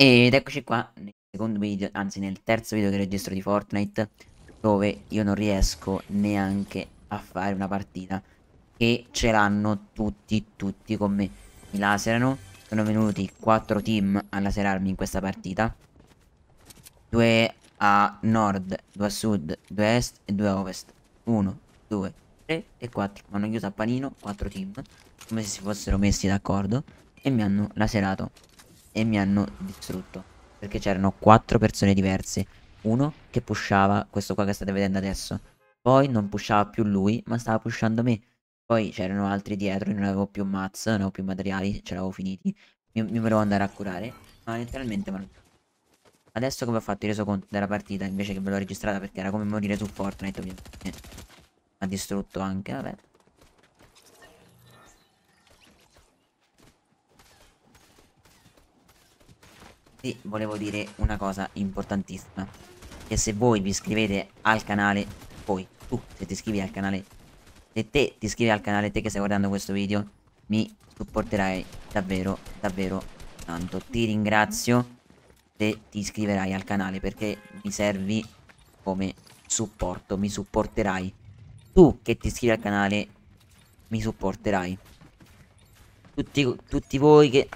Ed eccoci qua nel secondo video, anzi nel terzo video che registro di Fortnite Dove io non riesco neanche a fare una partita Che ce l'hanno tutti, tutti con me Mi laserano Sono venuti 4 team a laserarmi in questa partita 2 a nord, 2 a sud, 2 a est e 2 a ovest 1, 2, 3 e 4 Mi hanno chiuso a panino 4 team Come se si fossero messi d'accordo E mi hanno laserato e mi hanno distrutto. Perché c'erano quattro persone diverse. Uno che pushava, questo qua che state vedendo adesso. Poi non pushava più lui, ma stava pushando me. Poi c'erano altri dietro, non avevo più mazz, non avevo più materiali, ce l'avevo finiti. Mi, mi, volevo andare a curare, ma letteralmente... Ma... Adesso come ho fatto il resoconto della partita, invece che ve l'ho registrata perché era come morire su Fortnite, ovviamente. ha distrutto anche, vabbè. ragazzi volevo dire una cosa importantissima. Che se voi vi iscrivete al canale, poi tu se ti iscrivi al canale, se te ti iscrivi al canale, te che stai guardando questo video, mi supporterai davvero, davvero tanto. Ti ringrazio se ti iscriverai al canale perché mi servi come supporto, mi supporterai. Tu che ti iscrivi al canale mi supporterai. Tutti, tutti voi che